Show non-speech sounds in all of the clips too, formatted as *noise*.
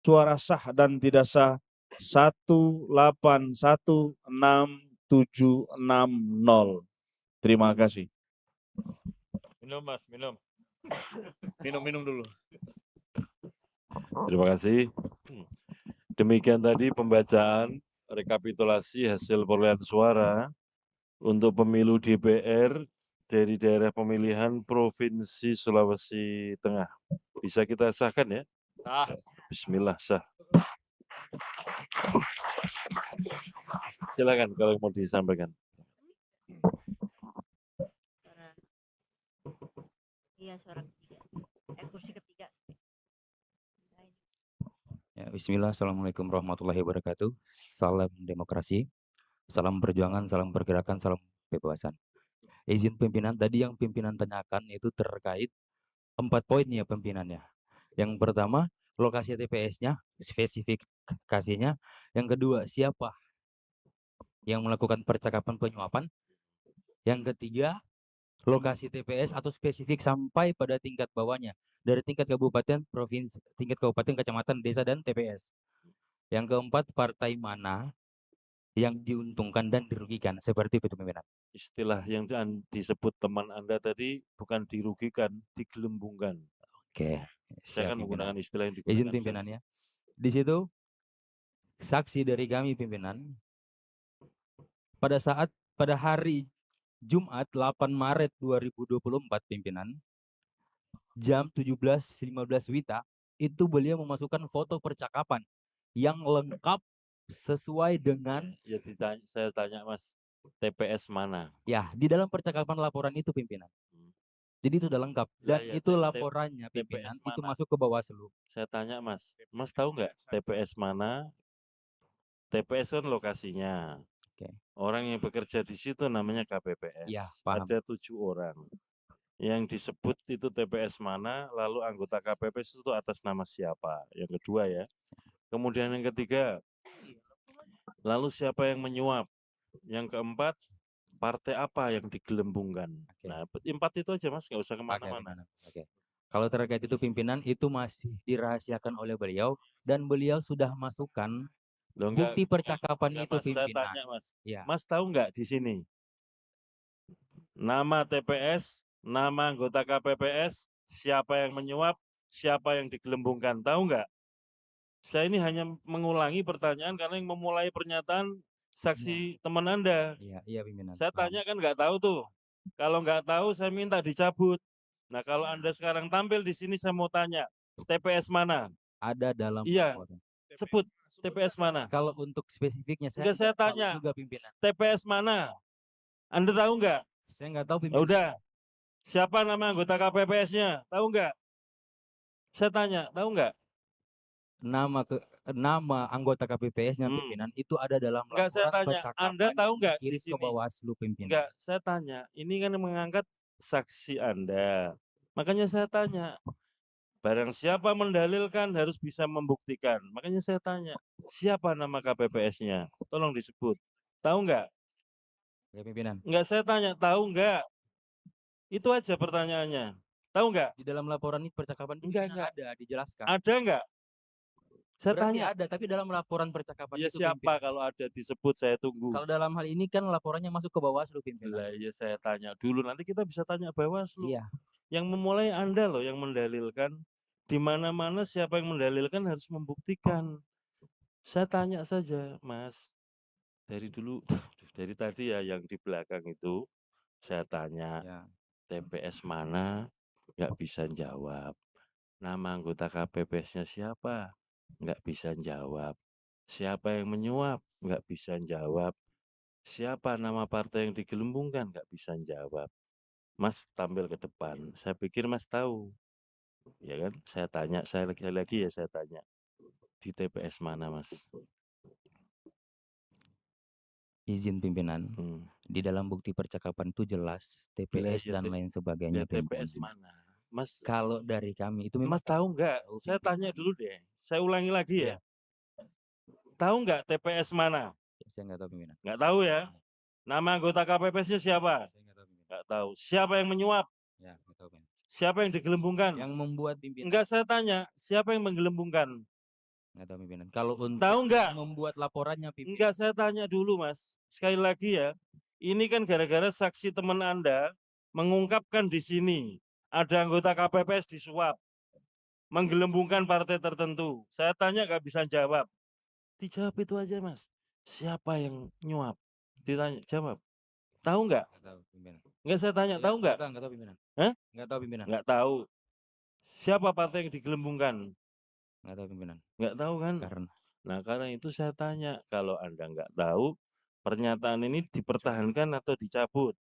suara sah dan tidak sah 1816760. Terima kasih. Minum Mas, minum. Minum-minum *coughs* dulu. Terima kasih. Demikian tadi pembacaan rekapitulasi hasil perolehan suara untuk pemilu DPR dari daerah pemilihan Provinsi Sulawesi Tengah. Bisa kita sahkan ya? Sah. Bismillah sah. Silakan kalau mau disampaikan. Iya suara ketiga. Eh kursi ketiga. Ya, Bismillah, Assalamualaikum warahmatullahi wabarakatuh. Salam demokrasi, salam perjuangan, salam pergerakan, salam kebebasan. Izin pimpinan tadi yang pimpinan tanyakan itu terkait empat poin ya pimpinannya. Yang pertama lokasi TPS-nya, spesifikasinya. Yang kedua, siapa yang melakukan percakapan penyuapan. Yang ketiga, lokasi TPS atau spesifik sampai pada tingkat bawahnya dari tingkat kabupaten, provinsi, tingkat kabupaten, kecamatan, desa dan TPS. Yang keempat, partai mana yang diuntungkan dan dirugikan seperti itu pimpinan. Istilah yang disebut teman Anda tadi bukan dirugikan, digelembungkan. Oke. Okay. Saya akan menggunakan istilah yang digunakan. Izin pimpinannya. Di situ saksi dari kami pimpinan pada saat pada hari Jumat 8 Maret 2024 pimpinan jam 17.15 Wita itu beliau memasukkan foto percakapan yang lengkap sesuai dengan ya ditanya, saya tanya Mas TPS mana? Ya, di dalam percakapan laporan itu pimpinan jadi itu udah lengkap ya dan ya, ya, itu laporannya pimpinan TPS itu masuk ke Bawaslu. Saya tanya Mas, Mas tahu nggak TPS mana? TPS kan lokasinya. Okay. Orang yang bekerja di situ namanya KPPS. Ya, paham. Ada tujuh orang. Yang disebut itu TPS mana, lalu anggota KPPS itu atas nama siapa? Yang kedua ya. Kemudian yang ketiga, iya, lalu siapa yang menyuap? Yang keempat, partai apa yang digelembungkan. Okay. Nah, empat itu aja mas, nggak usah kemana-mana. Okay. Okay. Kalau terkait itu pimpinan itu masih dirahasiakan oleh beliau dan beliau sudah masukkan Loh, bukti percakapan enggak, itu mas, pimpinan. Saya tanya mas, ya. mas tahu nggak di sini nama TPS, nama anggota KPPS, siapa yang menyuap, siapa yang digelembungkan, tahu nggak? Saya ini hanya mengulangi pertanyaan karena yang memulai pernyataan saksi ya. teman Anda. Iya, iya pimpinan. Saya tanya kan nggak tahu tuh. Kalau nggak tahu saya minta dicabut. Nah, kalau iya. Anda sekarang tampil di sini saya mau tanya, TPS mana? Ada dalam Iya. Sebut TPS mana? Kalau untuk spesifiknya saya Enggak saya tanya. Juga pimpinan. TPS mana? Anda tahu nggak? Saya nggak tahu pimpinan. Udah. Siapa nama anggota KPPS-nya? Tahu nggak? Saya tanya, tahu nggak? Nama ke nama anggota KPPS yang hmm. pimpinan itu ada dalam laporan enggak, saya tanya, Anda tahu enggak di sini? Bawah Bawaslu pimpinan. Enggak, saya tanya. Ini kan mengangkat saksi Anda. Makanya saya tanya. Barang siapa mendalilkan harus bisa membuktikan. Makanya saya tanya, siapa nama KPPS-nya? Tolong disebut. Tahu enggak? Ya, pimpinan. Enggak saya tanya, tahu enggak? Itu aja pertanyaannya. Tahu enggak? Di dalam laporan ini percakapan enggak, enggak. ada dijelaskan. Ada enggak? saya Berarti tanya ada tapi dalam laporan percakapan ya itu siapa pimpin. kalau ada disebut saya tunggu kalau dalam hal ini kan laporannya masuk ke bawaslu pimpinan lah ya saya tanya dulu nanti kita bisa tanya bawaslu iya. yang memulai anda loh yang mendalilkan di mana mana siapa yang mendalilkan harus membuktikan saya tanya saja mas dari dulu *laughs* dari tadi ya yang di belakang itu saya tanya ya. TPS mana nggak bisa jawab nama anggota KPPS-nya siapa nggak bisa jawab. Siapa yang menyuap? Nggak bisa jawab. Siapa nama partai yang digelembungkan? Nggak bisa jawab. Mas tampil ke depan. Saya pikir Mas tahu. Ya kan? Saya tanya, saya lagi-lagi ya saya tanya. Di TPS mana Mas? Izin pimpinan. Hmm. Di dalam bukti percakapan itu jelas TPS Bila, iya, dan ya, lain sebagainya. ya, TPS mana? Mas kalau dari kami itu Mas tahu nggak? Saya tanya dulu deh. Saya ulangi lagi ya. ya. Tahu nggak TPS mana? Ya, saya nggak tahu pimpinan. Nggak tahu ya. Nah. Nama anggota KPPS-nya siapa? Saya nggak tahu. Nggak tahu. Siapa yang menyuap? Ya, nggak tahu pimpinan. Siapa yang digelembungkan? Yang membuat pimpinan. Enggak saya tanya, siapa yang menggelembungkan? Nggak tahu pimpinan. Kalau untuk tahu nggak membuat laporannya pimpinan? Enggak saya tanya dulu Mas. Sekali lagi ya, ini kan gara-gara saksi teman Anda mengungkapkan di sini ada anggota KPPS disuap, menggelembungkan partai tertentu. Saya tanya nggak bisa jawab. Dijawab itu aja mas. Siapa yang nyuap? Ditanya jawab. Tahu nggak? Nggak saya tanya. Iya, tahu nggak? Nggak tahu pimpinan. Hah? Nggak tahu pimpinan. Nggak tahu. Siapa partai yang digelembungkan? Nggak tahu pimpinan. Nggak tahu kan? Karena. Nah karena itu saya tanya kalau anda nggak tahu pernyataan ini dipertahankan atau dicabut?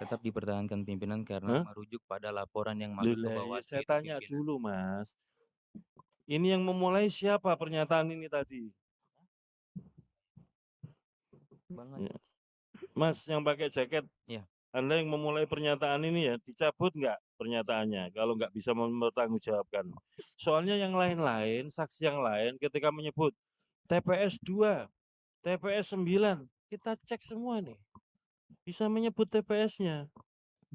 Tetap dipertahankan pimpinan karena huh? merujuk pada laporan yang masuk ke bawah. Iya, saya tanya pimpinan. dulu Mas. Ini yang memulai siapa pernyataan ini tadi? Bang Ya. Mas yang pakai jaket. Ya. Anda yang memulai pernyataan ini ya dicabut nggak pernyataannya kalau nggak bisa mempertanggungjawabkan. Soalnya yang lain-lain, saksi yang lain ketika menyebut TPS 2, TPS 9, kita cek semua nih bisa menyebut TPS-nya.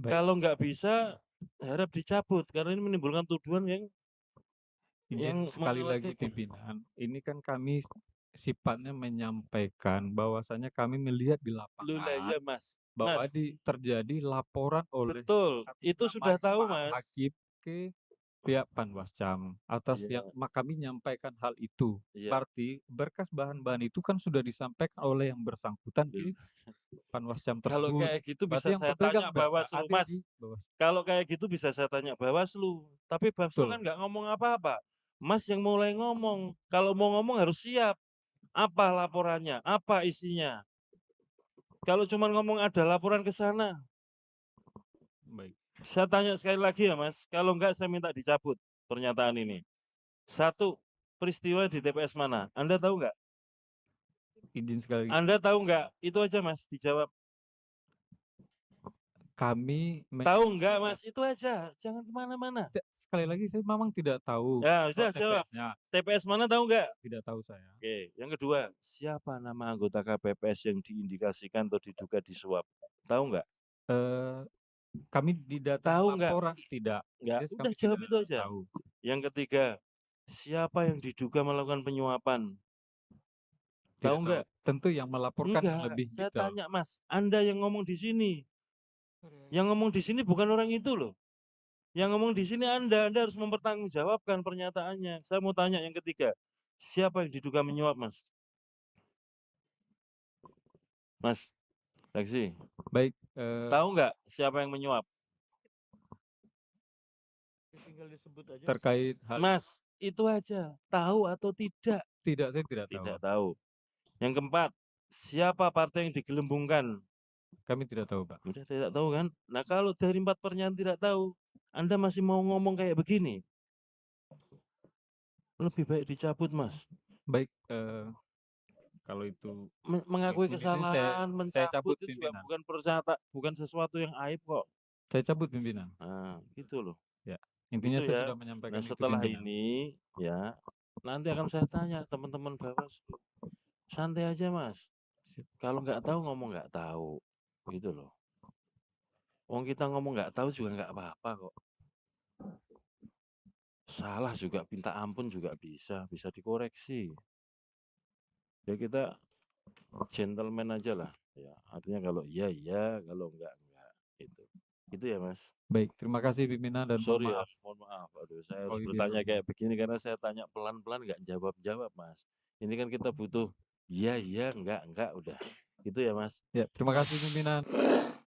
Kalau nggak bisa, harap dicabut karena ini menimbulkan tuduhan yang Izin yang sekali lagi pimpinan, ini kan kami sifatnya menyampaikan bahwasannya kami melihat di lapangan. Lula, ya, Mas. Bahwa mas. Di, terjadi laporan oleh Betul, itu sudah tahu, Mas. Hakim ke pihak Panwascam atas yeah. yang kami menyampaikan hal itu. Yeah. Berarti berkas bahan-bahan itu kan sudah disampaikan oleh yang bersangkutan yeah. di Panwascam tersebut. Kalau kayak gitu bisa Berarti saya tanya Bawaslu, Mas. Kalau kayak gitu bisa saya tanya Bawaslu. Tapi Bawaslu kan nggak ngomong apa-apa. Mas yang mulai ngomong. Kalau mau ngomong harus siap. Apa laporannya? Apa isinya? Kalau cuma ngomong ada laporan ke sana, saya tanya sekali lagi ya Mas, kalau enggak saya minta dicabut pernyataan ini. Satu, peristiwa di TPS mana? Anda tahu enggak? Izin sekali. lagi. Anda tahu enggak? Itu aja Mas, dijawab. Kami tahu enggak Mas? Itu aja, jangan kemana-mana. Sekali lagi saya memang tidak tahu. Ya, sudah jawab. TPS mana tahu enggak? Tidak tahu saya. Oke, yang kedua, siapa nama anggota KPPS yang diindikasikan atau diduga disuap? Tahu enggak? Eh, kami tidak tahu nggak orang tidak nggak udah jawab itu aja tahu. yang ketiga siapa yang diduga melakukan penyuapan tidak tahu nggak tentu yang melaporkan enggak, lebih saya detail. tanya mas anda yang ngomong di sini yang ngomong di sini bukan orang itu loh yang ngomong di sini anda anda harus mempertanggungjawabkan pernyataannya saya mau tanya yang ketiga siapa yang diduga menyuap mas mas taksi Baik. Uh... Tahu nggak siapa yang menyuap? Ya, tinggal disebut aja. Terkait hal... Mas, itu aja. Tahu atau tidak? Tidak, saya tidak tahu. Tidak tahu. Yang keempat, siapa partai yang digelembungkan? Kami tidak tahu, Pak. Sudah tidak tahu kan? Nah, kalau dari empat pernyataan tidak tahu, Anda masih mau ngomong kayak begini? Lebih baik dicabut, Mas. Baik, uh, kalau itu ya mengakui kesalahan, saya, mencabut saya cabut itu pimpinan. juga bukan perusahaan bukan sesuatu yang aib kok. Saya cabut pimpinan. Nah, gitu loh. Ya, intinya gitu saya ya. sudah menyampaikan. Nah, setelah itu ini ya nanti akan saya tanya teman-teman bawas Santai aja mas. Kalau nggak tahu ngomong nggak tahu, gitu loh. Wong kita ngomong nggak tahu juga nggak apa-apa kok. Salah juga minta ampun juga bisa, bisa dikoreksi ya kita gentleman aja lah ya artinya kalau iya iya kalau enggak enggak itu itu ya mas baik terima kasih pimpinan dan sorry mohon ya, maaf. ya mohon maaf aduh saya harus iya, bertanya kayak begini karena saya tanya pelan pelan enggak jawab jawab mas ini kan kita butuh iya iya enggak enggak udah itu ya mas ya terima kasih pimpinan